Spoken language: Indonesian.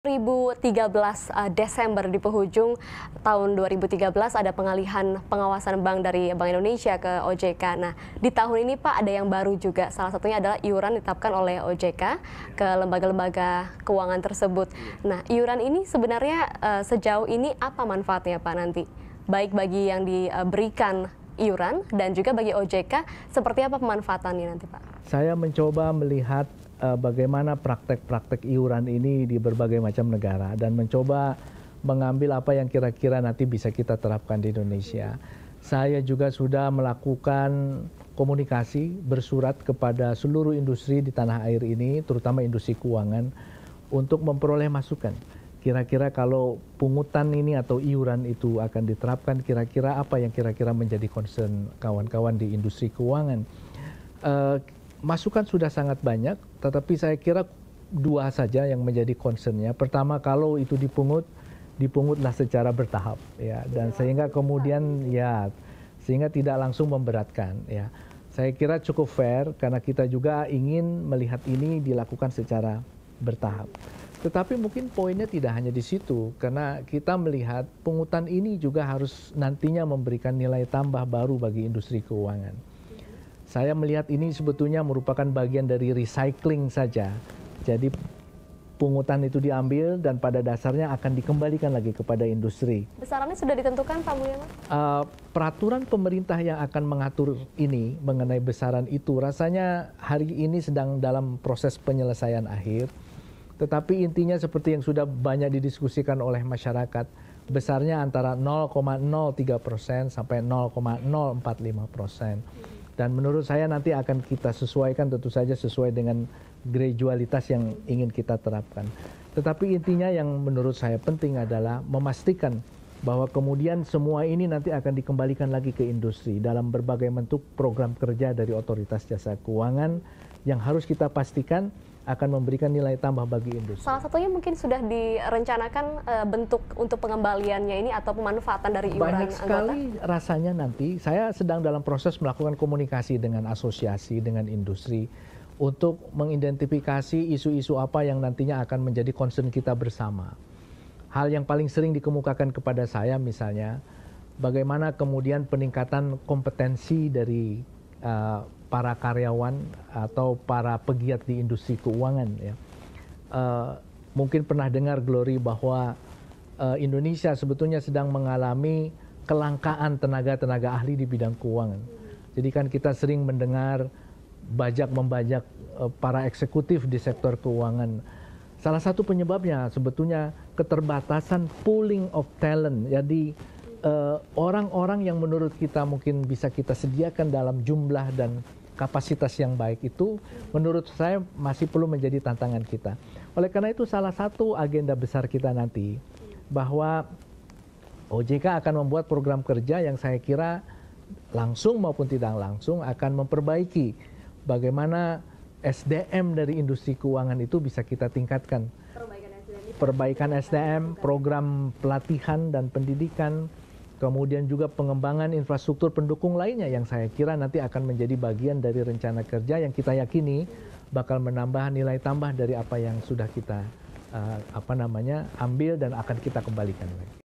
2013 eh, Desember di penghujung tahun 2013 ada pengalihan pengawasan bank dari Bank Indonesia ke OJK. Nah, di tahun ini Pak ada yang baru juga. Salah satunya adalah iuran ditetapkan oleh OJK ke lembaga-lembaga keuangan tersebut. Nah, iuran ini sebenarnya eh, sejauh ini apa manfaatnya Pak nanti? Baik bagi yang diberikan iuran dan juga bagi OJK seperti apa pemanfaatannya nanti Pak? Saya mencoba melihat Eh, bagaimana praktek-praktek iuran ini di berbagai macam negara dan mencoba mengambil apa yang kira-kira nanti bisa kita terapkan di Indonesia. Saya juga sudah melakukan komunikasi bersurat kepada seluruh industri di tanah air ini, terutama industri keuangan, untuk memperoleh masukan. Kira-kira kalau pungutan ini atau iuran itu akan diterapkan, kira-kira apa yang kira-kira menjadi concern kawan-kawan di industri keuangan. Uh, masukan sudah sangat banyak, tetapi saya kira dua saja yang menjadi concernnya. Pertama, kalau itu dipungut, dipungutlah secara bertahap, ya, dan ya. sehingga kemudian ya sehingga tidak langsung memberatkan, ya. Saya kira cukup fair karena kita juga ingin melihat ini dilakukan secara bertahap. Tetapi mungkin poinnya tidak hanya di situ, karena kita melihat pungutan ini juga harus nantinya memberikan nilai tambah baru bagi industri keuangan saya melihat ini sebetulnya merupakan bagian dari recycling saja. Jadi pungutan itu diambil dan pada dasarnya akan dikembalikan lagi kepada industri. Besarannya sudah ditentukan Pak Mulyono? Uh, peraturan pemerintah yang akan mengatur ini mengenai besaran itu rasanya hari ini sedang dalam proses penyelesaian akhir. Tetapi intinya seperti yang sudah banyak didiskusikan oleh masyarakat, besarnya antara 0,03 persen sampai 0,045 persen dan menurut saya nanti akan kita sesuaikan tentu saja sesuai dengan gradualitas yang ingin kita terapkan. Tetapi intinya yang menurut saya penting adalah memastikan bahwa kemudian semua ini nanti akan dikembalikan lagi ke industri dalam berbagai bentuk program kerja dari otoritas jasa keuangan yang harus kita pastikan akan memberikan nilai tambah bagi industri. Salah satunya mungkin sudah direncanakan e, bentuk untuk pengembaliannya ini atau pemanfaatan dari iuran Banyak sekali rasanya nanti. Saya sedang dalam proses melakukan komunikasi dengan asosiasi, dengan industri untuk mengidentifikasi isu-isu apa yang nantinya akan menjadi concern kita bersama. Hal yang paling sering dikemukakan kepada saya misalnya bagaimana kemudian peningkatan kompetensi dari Eh, para karyawan atau para pegiat di industri keuangan ya. Uh, mungkin pernah dengar Glory bahwa uh, Indonesia sebetulnya sedang mengalami kelangkaan tenaga-tenaga ahli di bidang keuangan. Jadi kan kita sering mendengar bajak membajak uh, para eksekutif di sektor keuangan. Salah satu penyebabnya sebetulnya keterbatasan pooling of talent. Jadi ya, Eh, orang-orang yang menurut kita mungkin bisa kita sediakan dalam jumlah dan kapasitas yang baik itu menurut saya masih perlu menjadi tantangan kita. Oleh karena itu salah satu agenda besar kita nanti bahwa OJK akan membuat program kerja yang saya kira langsung maupun tidak langsung akan memperbaiki bagaimana SDM dari industri keuangan itu bisa kita tingkatkan. perbaikan SDM program pelatihan dan pendidikan, kemudian juga pengembangan infrastruktur pendukung lainnya yang saya kira nanti akan menjadi bagian dari rencana kerja yang kita yakini bakal menambah nilai tambah dari apa yang sudah kita eh, apa namanya ambil dan akan kita kembalikan